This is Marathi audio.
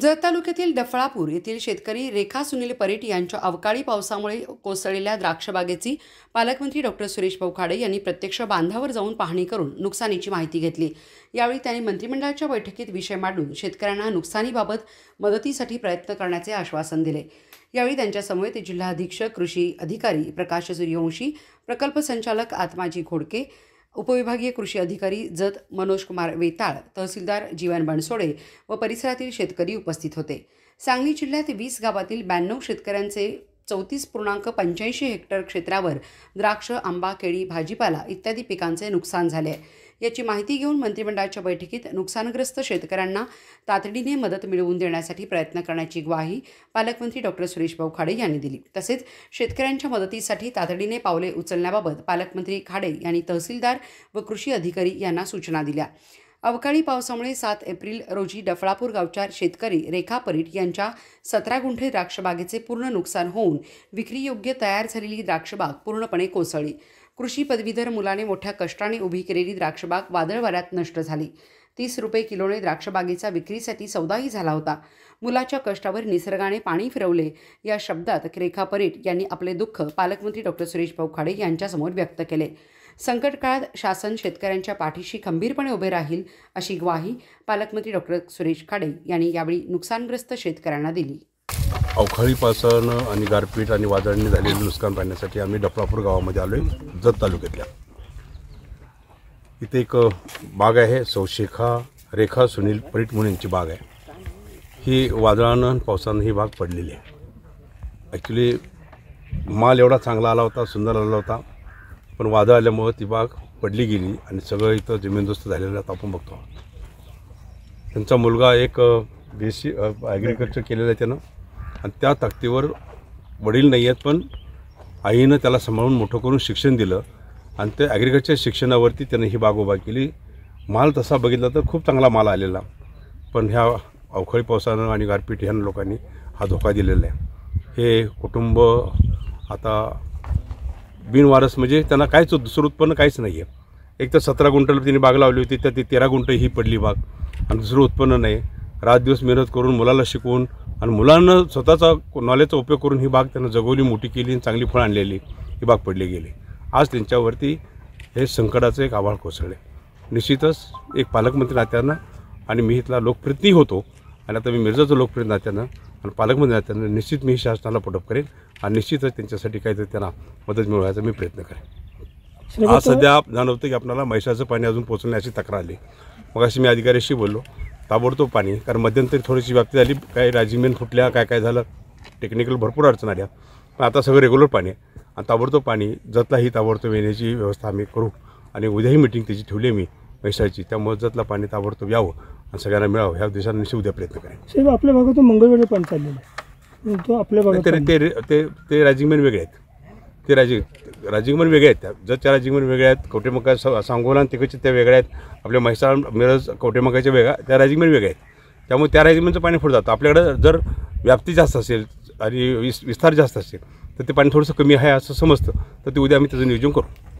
जत तालुक्यातील डफळापूर येथील शेतकरी रेखा सुनील परेट यांच्या अवकाळी पावसामुळे कोसळलेल्या द्राक्षबागेची पालकमंत्री डॉक्टर सुरेश पवखाडे यांनी प्रत्यक्ष बांधावर जाऊन पाहणी करून नुकसानीची माहिती घेतली यावेळी त्यांनी मंत्रिमंडळाच्या बैठकीत विषय मांडून शेतकऱ्यांना नुकसानीबाबत मदतीसाठी प्रयत्न करण्याचे आश्वासन दिले यावेळी त्यांच्यासमवेत जिल्हा अधीक्षक कृषी अधिकारी प्रकाश सूर्यवंशी प्रकल्प संचालक आत्माजी घोडके उपविभागीय कृषी अधिकारी जत मनोज कुमार वेताळ तहसीलदार जीवन बनसोडे व परिसरातील शेतकरी उपस्थित होते सांगली जिल्ह्यात वीस गावातील ब्याण्णव शेतकऱ्यांचे चौतीस पूर्णांक पंच्याऐंशी हेक्टर क्षेत्रावर द्राक्ष आंबा केळी भाजीपाला इत्यादी पिकांचे नुकसान झाले याची माहिती घेऊन मंत्रिमंडळाच्या बैठकीत नुकसानग्रस्त शेतकऱ्यांना तातडीने मदत मिळवून देण्यासाठी प्रयत्न करण्याची ग्वाही पालकमंत्री डॉक्टर सुरेश भाऊ खाडे यांनी दिली तसेच शेतकऱ्यांच्या मदतीसाठी तातडीने पावले उचलण्याबाबत पालकमंत्री खाडे यांनी तहसीलदार व कृषी अधिकारी यांना सूचना दिल्या अवकाळी पावसामुळे सात एप्रिल रोजी डफळापूर गावच्या शेतकरी रेखा परीट यांच्या सतरा गुंठे द्राक्षबागेचे पूर्ण नुकसान होऊन विक्रीयोग्य तयार झालेली द्राक्षबाग पूर्णपणे कोसळली कृषी पदवीधर मुलाने मोठ्या कष्टाने उभी केलेली द्राक्षबाग वादळ वाऱ्यात नष्ट झाली तीस रुपये किलोने द्राक्षबागेचा विक्रीसाठी सौदाही झाला होता मुलाच्या कष्टावर निसर्गाने पाणी फिरवले या शब्दात रेखा परीट यांनी आपले दुःख पालकमंत्री डॉक्टर सुरेश भाऊ यांच्यासमोर व्यक्त केले संकट काळात शासन शेतकऱ्यांच्या पाठीशी खंबीरपणे उभे राहील अशी ग्वाही पालकमंत्री डॉक्टर सुरेश खाडे यांनी यावेळी नुकसानग्रस्त शेतकऱ्यांना दिली अवकाळी पावसानं आणि गारपीट आणि वादळाने झालेले नुकसान पाहण्यासाठी आम्ही डफळापूर गावामध्ये आलो आहे जत तालुक्यातल्या इथे एक बाग आहे सौशेखा रेखा सुनील परीट म्हणून यांची बाग आहे ही वादळानं आणि पावसानं ही बाग पडलेली आहे ॲक्च्युली माल एवढा चांगला आला होता सुंदर आला होता पण वादळ आल्यामुळं ती बाग पडली गेली आणि सगळं इथं जमीनदोस्त झालेलं आता आपण बघतो त्यांचा मुलगा एक बेसी एस ॲग्रिकल्चर केलेलं आहे त्यानं आणि त्या ताकदीवर वडील नाही आहेत पण आईनं त्याला सांभाळून मोठं करून शिक्षण दिलं आणि त्या ॲग्रिकल्चर शिक्षणावरती त्यानं ही बाग उभा केली माल तसा बघितला तर खूप चांगला माल आलेला पण ह्या अवखळी पावसानं आणि गारपीट ह्या लोकांनी हा धोका दिलेला आहे हे कुटुंब आता बिनवारस म्हणजे त्यांना काहीच दुसरं उत्पन्न काहीच नाही आहे एक तर सतरा गुंठल त्यांनी बाग लावली होती तर ती तेरा गुंठ ही पडली बाग आणि दुसरं उत्पन्न नाही रात दिवस मेहनत करून मुलाला शिकवून आणि मुलांना स्वतःचा नॉलेजचा उपयोग करून ही बाग त्यांना जगवली मोठी केली आणि चांगली फळं आणलेली ही बाग पडली गेली आज त्यांच्यावरती हे संकटाचं एक आभाळ कोसळले निश्चितच एक पालकमंत्री नात्यानं आणि मी इथला लोकप्रियही होतो आणि आता मी मिरजाचं लोकप्रिय नात्यानं आणि पालकमंत्री नात्यानं निश्चित मी शासनाला पटप करेन आणि निश्चितच त्यांच्यासाठी काहीतरी त्यांना मदत मिळवायचा मी प्रयत्न करेन आज सध्या जाणवतं की आपल्याला म्हैसाचं पाणी अजून पोचवण्याची तक्रार आली मग अशी मी अधिकाऱ्याशी बोललो ताबडतोब पाणी कारण मध्यंतरी थोडीशी व्याप्ती झाली काही राजीमेन फुटल्या काय काय झालं टेक्निकल भरपूर अडचण आल्या पण आता सगळं रेग्युलर पाणी आहे आणि ताबडतोब पाणी जतलाही ताबडतोब येण्याची व्यवस्था आम्ही करू आणि उद्याही मिटिंग त्याची ठेवली आहे मी वैशाची त्यामुळे जतला पाणी ताबडतोब यावं आणि सगळ्यांना मिळावं ह्या दिवसांविषयी उद्या प्रयत्न करेन आपल्या भागातून मंगळवेळी पाणी चाललेलं आहे तो आपल्या भागात ते ते ते ते वेगळे आहेत ते राजी राजिंगमन वेगळे आहेत त्या जतच्या राजिंगमन वेगळे आहेत कवटेमका सांगोला तिकडचे त्या वेगळ्या आहेत आपल्या म्हैसाळ मिरज कवटेमकाच्या वेगळ्या त्या राजिंगमन वेगळ्या आहेत त्यामुळे त्या राजिंगमनचं पाणी पुढे जातं आपल्याकडं जर व्याप्ती जास्त असेल आणि विस विस्तार जास्त असेल तर ते पाणी थोडंसं कमी आहे असं समजतं तर ते उद्या आम्ही त्याचं नियोजन करू